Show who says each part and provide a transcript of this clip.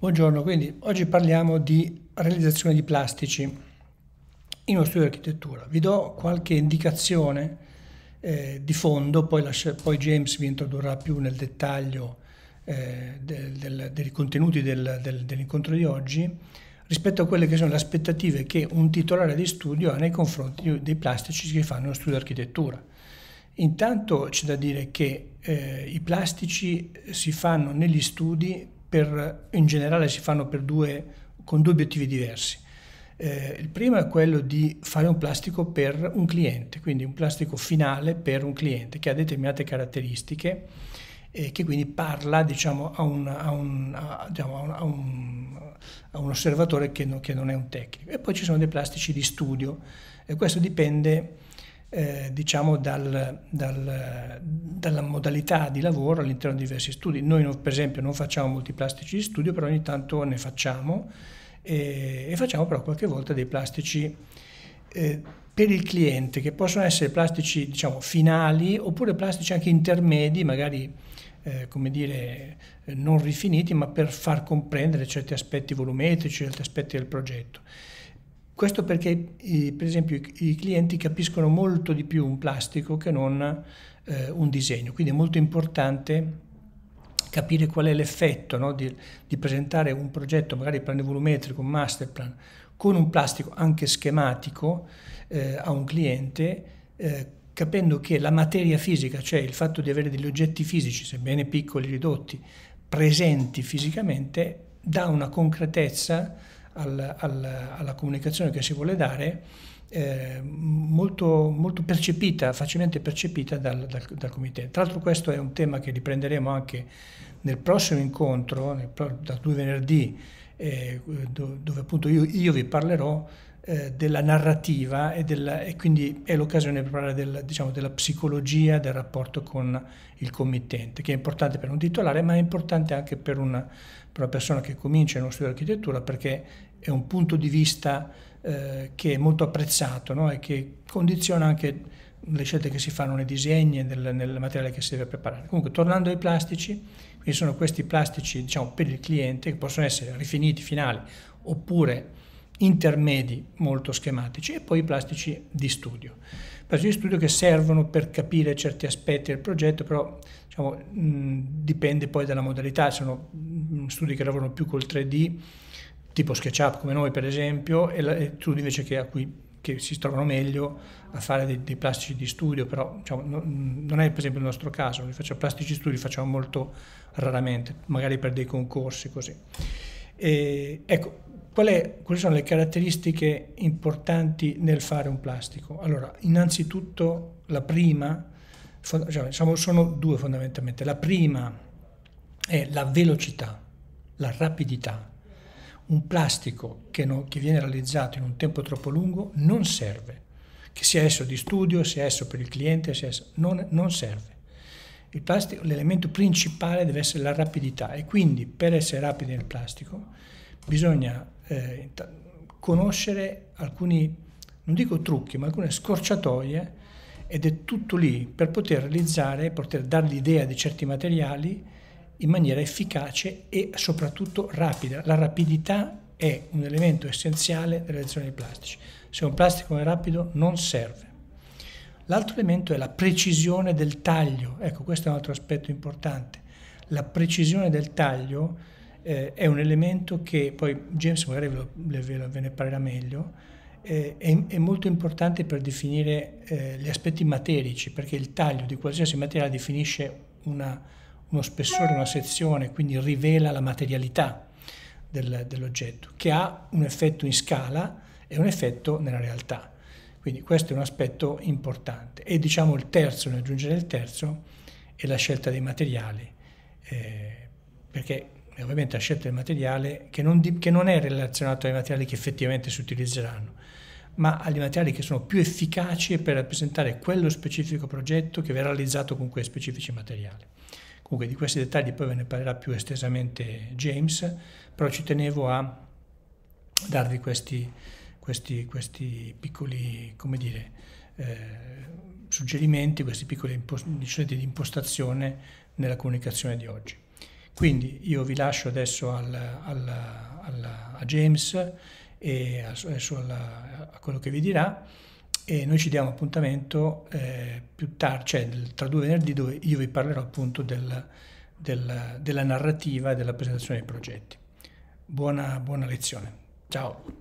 Speaker 1: Buongiorno, quindi oggi parliamo di realizzazione di plastici in uno studio di architettura. Vi do qualche indicazione eh, di fondo, poi, lascia, poi, James vi introdurrà più nel dettaglio eh, del, del, dei contenuti del, dell'incontro di oggi, rispetto a quelle che sono le aspettative che un titolare di studio ha nei confronti dei plastici che fanno uno studio di architettura. Intanto c'è da dire che eh, i plastici si fanno negli studi per, in generale si fanno due, con due obiettivi diversi. Eh, il primo è quello di fare un plastico per un cliente, quindi un plastico finale per un cliente che ha determinate caratteristiche e che quindi parla diciamo, a, un, a, un, a, diciamo, a, un, a, un, osservatore che, no, che, non è un tecnico. E poi ci sono dei plastici di studio e questo dipende eh, diciamo dal, dal, dalla modalità di lavoro all'interno di diversi studi. Noi non, per esempio non facciamo molti plastici di studio, però ogni tanto ne facciamo e, e facciamo però qualche volta dei plastici eh, per il cliente che possono essere plastici diciamo finali oppure plastici anche intermedi, magari eh, come dire, non rifiniti, ma per far comprendere certi aspetti volumetrici, certi aspetti del progetto. Questo perché, per esempio, i, clienti capiscono molto di più un plastico che non eh, un disegno, quindi è molto importante capire qual è l'effetto no? di, di, presentare un progetto, magari piano volumetrico, un master plan, con un plastico anche schematico eh, a un cliente, eh, capendo che la materia fisica, cioè il fatto di avere degli oggetti fisici, sebbene piccoli ridotti, presenti fisicamente, dà una concretezza al, al, alla comunicazione che si vuole dare, eh, molto, molto, percepita, facilmente percepita dal, dal, dal comitato. Tra l'altro questo è un tema che riprenderemo anche nel prossimo incontro, nel, da due venerdì, eh, do, dove appunto io, io vi parlerò eh, della narrativa e, della, e, quindi è l'occasione per parlare del, diciamo, della psicologia del rapporto con il committente, che è importante per un titolare ma è importante anche per una, per una persona che comincia uno studio di architettura perché è un punto di vista eh, che è molto apprezzato no? e che condiziona anche le scelte che si fanno nei disegni e nel, nel, materiale che si deve preparare. Comunque, tornando ai plastici, quindi sono questi plastici diciamo, per il cliente che possono essere rifiniti, finali, oppure intermedi molto schematici e poi i plastici di studio. Plastici di studio che servono per capire certi aspetti del progetto, però diciamo, mh, dipende poi dalla modalità, sono studi che lavorano più col 3D, tipo SketchUp come noi per esempio, e, la, e tu invece che, cui, che, si trovano meglio a fare dei, dei plastici di studio, però diciamo, no, non è per esempio il nostro caso, noi facciamo plastici di studio, li facciamo molto raramente, magari per dei concorsi così. E, ecco, è, quali sono le caratteristiche importanti nel fare un plastico? Allora, innanzitutto la prima, diciamo, sono due fondamentalmente, la prima è la velocità, la rapidità, un plastico che, non, che viene realizzato in un tempo troppo lungo non serve, che sia esso di studio, sia esso per il cliente, sia esso, non, non serve. Il plastico, l'elemento principale deve essere la rapidità e quindi per essere rapidi nel plastico bisogna eh, conoscere alcuni, non dico trucchi, ma alcune scorciatoie ed è tutto lì per poter realizzare, poter dare l'idea di certi materiali in maniera efficace e soprattutto rapida. La rapidità è un elemento essenziale della azioni dei plastici. Se un plastico è rapido non serve. L'altro elemento è la precisione del taglio. Ecco, questo è un altro aspetto importante. La precisione del taglio eh, è un elemento che poi James magari ve, lo, ve ne parlerà meglio. Eh, è, è, molto importante per definire eh, gli aspetti materici, perché il taglio di qualsiasi materiale definisce una, uno spessore, una sezione, quindi rivela la materialità del, dell'oggetto, che ha un effetto in scala e un effetto nella realtà. Quindi questo è un aspetto importante. E diciamo il terzo, nel aggiungere il terzo, è la scelta dei materiali, eh, perché è eh, ovviamente la scelta del materiale che non, di, che non è relazionato ai materiali che effettivamente si utilizzeranno, ma agli materiali che sono più efficaci per rappresentare quello specifico progetto che verrà realizzato con quei specifici materiali. Comunque di questi dettagli poi ve ne parlerà più estesamente James, però ci tenevo a darvi questi, questi, questi piccoli, come dire, eh, suggerimenti, questi piccoli impost- di impostazione nella comunicazione di oggi. Quindi io vi lascio adesso al, al, al, a James e adesso a quello che vi dirà e noi ci diamo appuntamento eh, più tardi, cioè tra due venerdì, dove io vi parlerò appunto del, del, della narrativa e della presentazione dei progetti. Buona, buona lezione. Ciao.